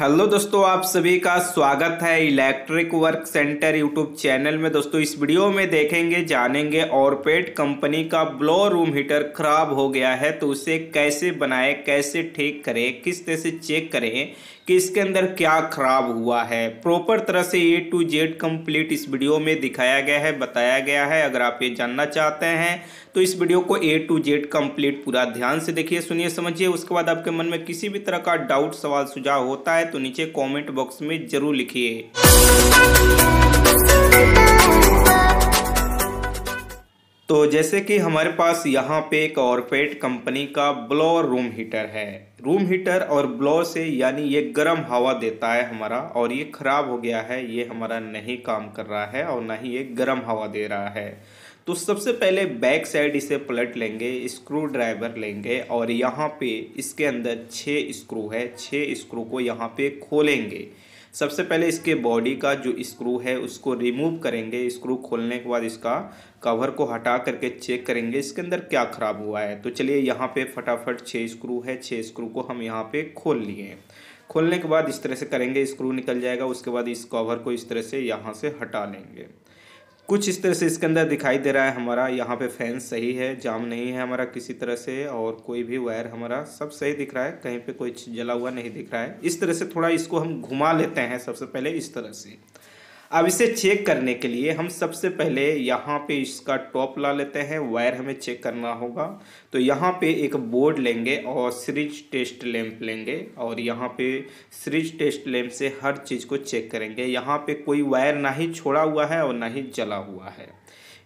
hello दोस्तों आप सभी का स्वागत है electric work centre YouTube channel में दोस्तों इस वीडियो में देखेंगे जानेंगे और पेट कंपनी का ब्लो रूम हीटर खराब हो गया है तो उसे कैसे बनाए कैसे ठीक करें किस तरह से चेक करें कि इसके अंदर क्या खराब हुआ है प्रॉपर तरह से ए टू जेड कंप्लीट इस वीडियो में दिखाया गया है बताया गया है अगर आप ये जानना चाहते हैं तो इस वीडियो को ए टू जेड कंप्लीट पूरा ध्यान से देखिए सुनिए समझिए उसके बाद आपके मन में किसी भी तरह का डाउट सवाल सुझाव होता है तो नीचे कॉमेंट बॉक्स में ज़रूर लिखिए तो जैसे कि हमारे पास यहाँ पे कॉरपेट कंपनी का ब्लोअर रूम हीटर है रूम हीटर और ब्लोअर से यानी ये गर्म हवा देता है हमारा और ये ख़राब हो गया है ये हमारा नहीं काम कर रहा है और ना ही ये गर्म हवा दे रहा है तो सबसे पहले बैक साइड इसे पलट लेंगे स्क्रू ड्राइवर लेंगे और यहाँ पे इसके अंदर छः स्क्रू है छः स्क्रू को यहाँ पे खोलेंगे सबसे पहले इसके बॉडी का जो स्क्रू है उसको रिमूव करेंगे स्क्रू खोलने के बाद इसका कवर को हटा करके चेक करेंगे इसके अंदर क्या ख़राब हुआ है तो चलिए यहाँ पे फटाफट छः स्क्रू है छः स्क्रू को हम यहाँ पे खोल लिए खोलने के बाद इस तरह से करेंगे स्क्रू निकल जाएगा उसके बाद इस कवर को इस तरह से यहाँ से हटा लेंगे कुछ इस तरह से इसके अंदर दिखाई दे रहा है हमारा यहाँ पे फैन सही है जाम नहीं है हमारा किसी तरह से और कोई भी वायर हमारा सब सही दिख रहा है कहीं पे कोई जला हुआ नहीं दिख रहा है इस तरह से थोड़ा इसको हम घुमा लेते हैं सबसे पहले इस तरह से अब इसे चेक करने के लिए हम सबसे पहले यहाँ पे इसका टॉप ला लेते हैं वायर हमें चेक करना होगा तो यहाँ पे एक बोर्ड लेंगे और सीरीज टेस्ट लैंप लेंगे और यहाँ पे सीरीज टेस्ट लैंप से हर चीज़ को चेक करेंगे यहाँ पे कोई वायर ना ही छोड़ा हुआ है और ना ही जला हुआ है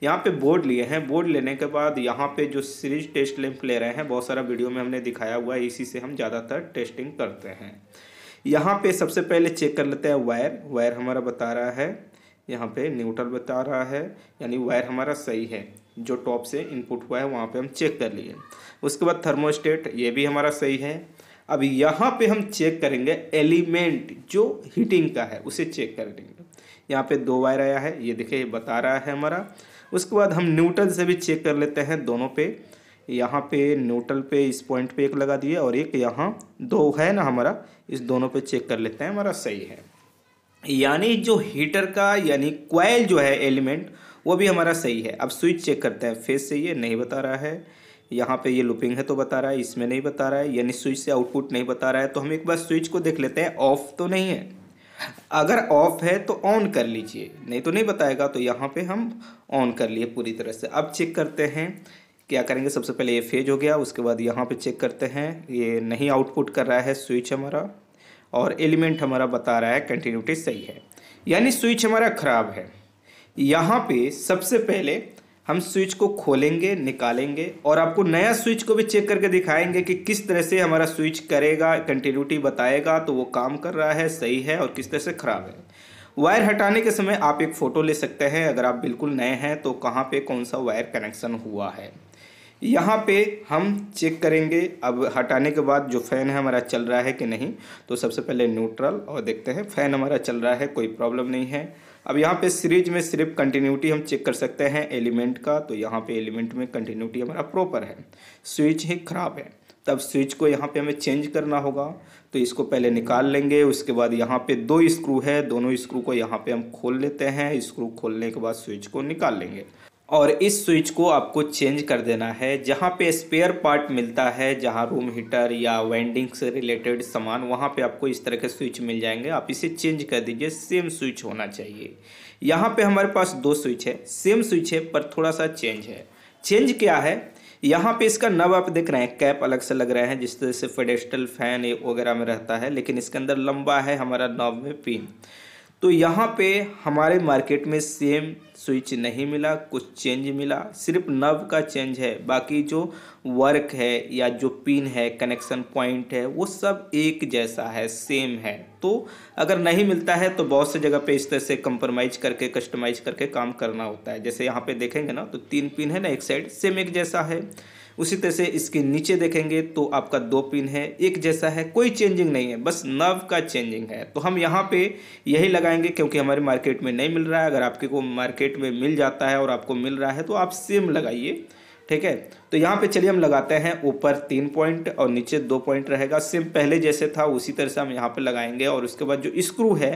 यहाँ पे बोर्ड लिए हैं बोर्ड लेने के बाद यहाँ पे जो सीरीज टेस्ट लैंप ले रहे हैं बहुत सारा वीडियो में हमने दिखाया हुआ है इसी से हम ज़्यादातर टेस्टिंग करते हैं यहाँ पे सबसे पहले चेक कर लेते हैं वायर वायर हमारा बता रहा है यहाँ पे न्यूट्रल बता रहा है यानी वायर हमारा सही है जो टॉप से इनपुट हुआ है वहाँ पे हम चेक कर लिए उसके बाद थर्मोस्टेट ये भी हमारा सही है अब यहाँ पे हम चेक करेंगे एलिमेंट जो हीटिंग का है उसे चेक कर लेंगे यहाँ पे दो वायर आया है ये देखिए बता रहा है हमारा उसके बाद हम न्यूट्रल से भी चेक कर लेते हैं दोनों पे यहाँ पे न्यूट्रल पे इस पॉइंट पे एक लगा दिए और एक यहाँ दो है ना हमारा इस दोनों पे चेक कर लेते हैं हमारा सही है यानी जो हीटर का यानी क्वाइल जो है एलिमेंट वो भी हमारा सही है अब स्विच चेक करते हैं फेस से ये नहीं बता रहा है यहाँ पे ये लुपिंग है तो बता रहा है इसमें नहीं बता रहा है यानी स्विच से आउटपुट नहीं बता रहा है तो हम एक बार स्विच को देख लेते हैं ऑफ तो नहीं है अगर ऑफ है तो ऑन कर लीजिए नहीं तो नहीं बताएगा तो यहाँ पे हम ऑन कर लिए पूरी तरह से अब चेक करते हैं क्या करेंगे सबसे पहले ये फेज हो गया उसके बाद यहाँ पे चेक करते हैं ये नहीं आउटपुट कर रहा है स्विच हमारा और एलिमेंट हमारा बता रहा है कंटिन्यूटी सही है यानी स्विच हमारा ख़राब है यहाँ पे सबसे पहले हम स्विच को खोलेंगे निकालेंगे और आपको नया स्विच को भी चेक करके दिखाएंगे कि किस तरह से हमारा स्विच करेगा कंटिन्यूटी बताएगा तो वो काम कर रहा है सही है और किस तरह से ख़राब है वायर हटाने के समय आप एक फ़ोटो ले सकते हैं अगर आप बिल्कुल नए हैं तो कहाँ पे कौन सा वायर कनेक्शन हुआ है यहाँ पे हम चेक करेंगे अब हटाने के बाद जो फ़ैन है हमारा चल रहा है कि नहीं तो सबसे पहले न्यूट्रल और देखते हैं फ़ैन हमारा चल रहा है कोई प्रॉब्लम नहीं है अब यहाँ पे सीरीज में सिर्फ कंटिन्यूटी हम चेक कर सकते हैं एलिमेंट का तो यहाँ पे एलिमेंट में कंटिन्यूटी हमारा प्रॉपर है स्विच ही ख़राब है तब स्विच को यहाँ पे हमें चेंज करना होगा तो इसको पहले निकाल लेंगे उसके बाद यहाँ पे दो स्क्रू है दोनों स्क्रू को यहाँ पे हम खोल लेते हैं स्क्रू खोलने के बाद स्विच को निकाल लेंगे और इस स्विच को आपको चेंज कर देना है जहाँ पे स्पेयर पार्ट मिलता है जहाँ रूम हीटर या वेंडिंग से रिलेटेड सामान वहाँ पे आपको इस तरह के स्विच मिल जाएंगे आप इसे चेंज कर दीजिए सेम स्विच होना चाहिए यहाँ पे हमारे पास दो स्विच है सेम स्विच है पर थोड़ा सा चेंज है चेंज क्या है यहाँ पे इसका नब आप देख रहे हैं कैप अलग से लग रहे हैं जिस तरह से फेडेस्टल फैन वगैरह में रहता है लेकिन इसके अंदर लंबा है हमारा नब में पिन तो यहाँ पे हमारे मार्केट में सेम स्विच नहीं मिला कुछ चेंज मिला सिर्फ नव का चेंज है बाकी जो वर्क है या जो पिन है कनेक्शन पॉइंट है वो सब एक जैसा है सेम है तो अगर नहीं मिलता है तो बहुत से जगह पे इस तरह से कंप्रोमाइज करके कस्टमाइज करके काम करना होता है जैसे यहाँ पे देखेंगे ना तो तीन पिन है ना एक साइड सेम एक जैसा है उसी तरह से इसके नीचे देखेंगे तो आपका दो पिन है एक जैसा है कोई चेंजिंग नहीं है बस नव का चेंजिंग है तो हम यहाँ पे यही लगाएंगे क्योंकि हमारे मार्केट में नहीं मिल रहा है अगर आपके को मार्केट में मिल जाता है और आपको मिल रहा है तो आप सेम लगाइए ठीक है तो यहाँ पे चलिए हम लगाते हैं ऊपर तीन पॉइंट और नीचे दो पॉइंट रहेगा सेम पहले जैसे था उसी तरह से हम यहाँ पे लगाएंगे और उसके बाद जो स्क्रू है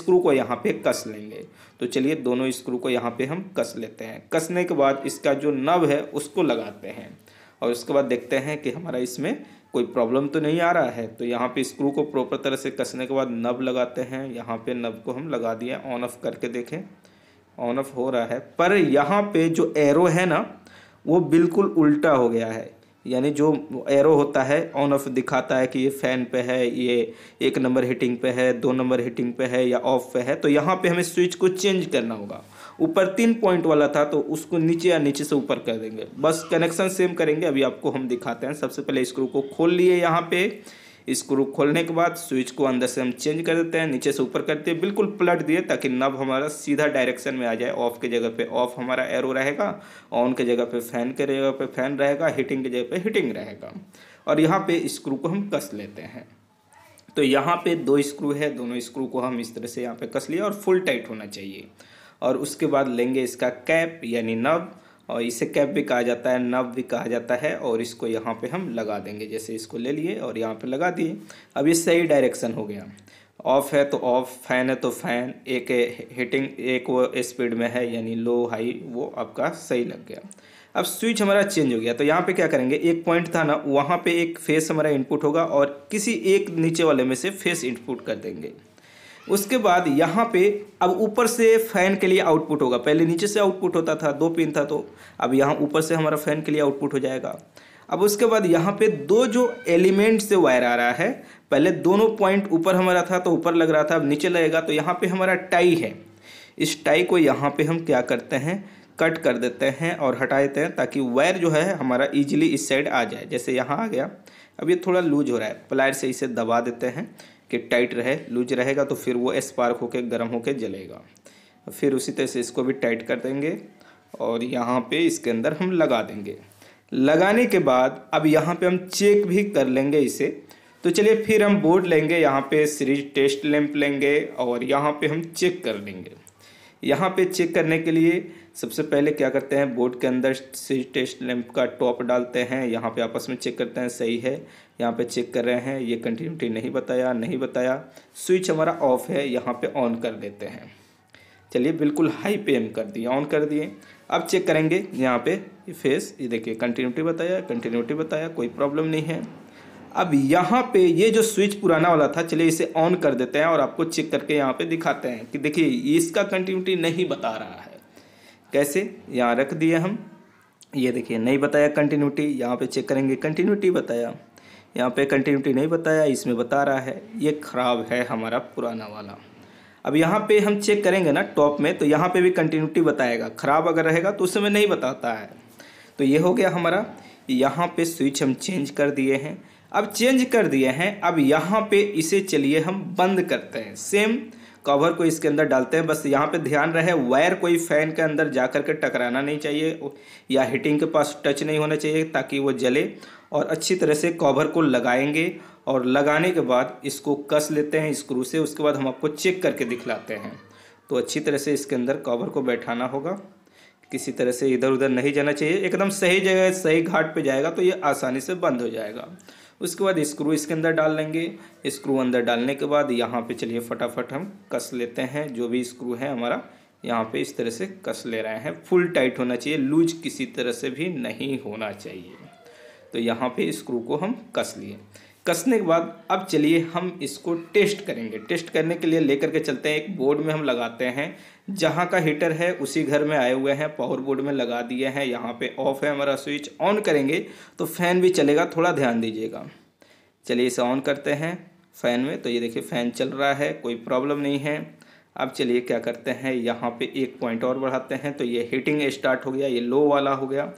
स्क्रू को यहाँ पे कस लेंगे तो चलिए दोनों स्क्रू को यहाँ पे हम कस लेते हैं कसने के बाद इसका जो नव है उसको लगाते हैं और उसके बाद देखते हैं कि हमारा इसमें कोई प्रॉब्लम तो नहीं आ रहा है तो यहाँ पे स्क्रू को प्रॉपर तरह से कसने के बाद नब लगाते हैं यहाँ पे नब को हम लगा दिए ऑन ऑफ करके देखें ऑन ऑफ हो रहा है पर यहाँ पे जो एरो है ना वो बिल्कुल उल्टा हो गया है यानी जो एरो होता है ऑन ऑफ दिखाता है कि ये फ़ैन पे है ये एक नंबर हीटिंग पे है दो नंबर हीटिंग पे है या ऑफ पे है तो यहाँ पे हमें स्विच को चेंज करना होगा ऊपर तीन पॉइंट वाला था तो उसको नीचे या नीचे से ऊपर कर देंगे बस कनेक्शन सेम करेंगे अभी आपको हम दिखाते हैं सबसे पहले स्क्रू को खोल लिए यहाँ पे स्क्रू खोलने के बाद स्विच को अंदर से हम चेंज कर देते हैं नीचे से ऊपर करते हैं बिल्कुल पलट दिए ताकि नब हमारा सीधा डायरेक्शन में आ जाए ऑफ के जगह पे ऑफ हमारा एरो रहेगा ऑन के जगह पे फैन के जगह पे फैन रहेगा हीटिंग के जगह पे हीटिंग रहेगा और यहाँ पे स्क्रू को हम कस लेते हैं तो यहाँ पे दो स्क्रू है दोनों स्क्रू को हम इस तरह से यहाँ पे कस लिया और फुल टाइट होना चाहिए और उसके बाद लेंगे इसका कैप यानी नव और इसे कैप भी कहा जाता है नव भी कहा जाता है और इसको यहाँ पे हम लगा देंगे जैसे इसको ले लिए और यहाँ पे लगा दिए अब ये सही डायरेक्शन हो गया ऑफ़ है तो ऑफ़ फैन है तो फैन एक हीटिंग एक वो स्पीड में है यानी लो हाई वो आपका सही लग गया अब स्विच हमारा चेंज हो गया तो यहाँ पे क्या करेंगे एक पॉइंट था ना वहाँ पे एक फेस हमारा इनपुट होगा और किसी एक नीचे वाले में से फेस इनपुट कर देंगे उसके बाद यहाँ पे अब ऊपर से फैन के लिए आउटपुट होगा पहले नीचे से आउटपुट होता था दो पिन था तो अब यहाँ ऊपर से हमारा फैन के लिए आउटपुट हो जाएगा अब उसके बाद यहाँ पे दो जो एलिमेंट से वायर आ रहा है पहले दोनों पॉइंट ऊपर हमारा था तो ऊपर लग रहा था अब नीचे लगेगा तो यहाँ पे हमारा टाई है इस टाई को यहाँ पे हम क्या करते हैं कट कर देते हैं और हटा देते हैं ताकि वायर जो है हमारा ईजिली इस साइड आ जाए जैसे यहाँ आ गया अब ये थोड़ा लूज हो रहा है प्लायर से इसे दबा देते हैं कि टाइट रहे लूज रहेगा तो फिर वो स्पार्क होके गर्म होके जलेगा फिर उसी तरह से इसको भी टाइट कर देंगे और यहाँ पे इसके अंदर हम लगा देंगे लगाने के बाद अब यहाँ पे हम चेक भी कर लेंगे इसे तो चलिए फिर हम बोर्ड लेंगे यहाँ पे सीरीज टेस्ट लैंप लेंगे और यहाँ पे हम चेक कर लेंगे यहाँ पे चेक करने के लिए सबसे पहले क्या करते हैं बोर्ड के अंदर सीरीज टेस्ट लैंप का टॉप डालते हैं यहाँ पे आपस में चेक करते हैं सही है यहाँ पे चेक कर रहे हैं ये कंटिन्यूटी नहीं बताया नहीं बताया स्विच हमारा ऑफ है यहाँ पे ऑन कर देते हैं चलिए बिल्कुल हाई पे एम कर दिए ऑन कर दिए अब चेक करेंगे यहाँ पे ये फेस ये देखिए कंटिन्यूटी बताया कंटिन्यूटी बताया कोई प्रॉब्लम नहीं है अब यहाँ पे ये जो स्विच पुराना वाला था चलिए इसे ऑन कर देते हैं और आपको चेक करके यहाँ पे दिखाते हैं कि देखिए इसका कंटिन्यूटी नहीं बता रहा है कैसे यहाँ रख दिए हम ये देखिए नहीं बताया कंटिन्यूटी यहाँ पे चेक करेंगे कंटिन्यूटी बताया यहाँ पे कंटिन्यूटी नहीं बताया इसमें बता रहा है ये ख़राब है हमारा पुराना वाला अब यहाँ पे हम चेक करेंगे ना टॉप में तो यहाँ पे भी कंटिन्यूटी बताएगा ख़राब अगर रहेगा तो उसमें नहीं बताता है तो ये हो गया हमारा यहाँ पे स्विच हम चेंज कर दिए हैं अब चेंज कर दिए हैं अब यहाँ पे इसे चलिए हम बंद करते हैं सेम कवर को इसके अंदर डालते हैं बस यहाँ पे ध्यान रहे वायर कोई फ़ैन के अंदर जा कर के टकराना नहीं चाहिए या हीटिंग के पास टच नहीं होना चाहिए ताकि वो जले और अच्छी तरह से कवर को लगाएंगे और लगाने के बाद इसको कस लेते हैं स्क्रू से उसके बाद हम आपको चेक करके दिखलाते हैं तो अच्छी तरह से इसके अंदर कवर को बैठाना होगा किसी तरह से इधर उधर नहीं जाना चाहिए एकदम सही जगह सही घाट पे जाएगा तो ये आसानी से बंद हो जाएगा उसके बाद स्क्रू इसके अंदर डाल लेंगे स्क्रू अंदर डालने के बाद यहाँ पे चलिए फटाफट हम कस लेते हैं जो भी स्क्रू है हमारा यहाँ पे इस तरह से कस ले रहे हैं फुल टाइट होना चाहिए लूज किसी तरह से भी नहीं होना चाहिए तो यहाँ पे स्क्रू को हम कस लिए कसने के बाद अब चलिए हम इसको टेस्ट करेंगे टेस्ट करने के लिए लेकर के चलते हैं एक बोर्ड में हम लगाते हैं जहाँ का हीटर है उसी घर में आए हुए हैं पावर बोर्ड में लगा दिए हैं यहाँ पे ऑफ है हमारा स्विच ऑन करेंगे तो फ़ैन भी चलेगा थोड़ा ध्यान दीजिएगा चलिए इसे ऑन करते हैं फ़ैन में तो ये देखिए फ़ैन चल रहा है कोई प्रॉब्लम नहीं है अब चलिए क्या करते हैं यहाँ पे एक पॉइंट और बढ़ाते हैं तो ये हीटिंग स्टार्ट हो गया ये लो वाला हो गया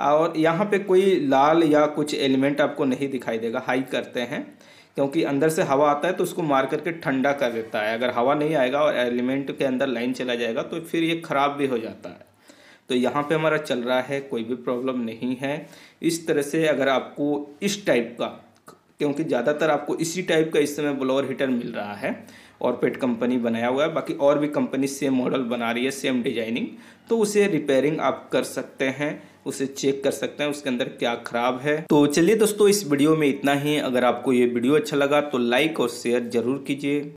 और यहाँ पे कोई लाल या कुछ एलिमेंट आपको नहीं दिखाई देगा हाई करते हैं क्योंकि अंदर से हवा आता है तो उसको मार करके ठंडा कर देता है अगर हवा नहीं आएगा और एलिमेंट के अंदर लाइन चला जाएगा तो फिर ये ख़राब भी हो जाता है तो यहाँ पे हमारा चल रहा है कोई भी प्रॉब्लम नहीं है इस तरह से अगर आपको इस टाइप का क्योंकि ज़्यादातर आपको इसी टाइप का इस समय ब्लोअर हीटर मिल रहा है और पेट कंपनी बनाया हुआ है बाकी और भी कंपनी सेम मॉडल बना रही है सेम डिजाइनिंग तो उसे रिपेयरिंग आप कर सकते हैं उसे चेक कर सकते हैं उसके अंदर क्या खराब है तो चलिए दोस्तों इस वीडियो में इतना ही अगर आपको ये वीडियो अच्छा लगा तो लाइक और शेयर जरूर कीजिए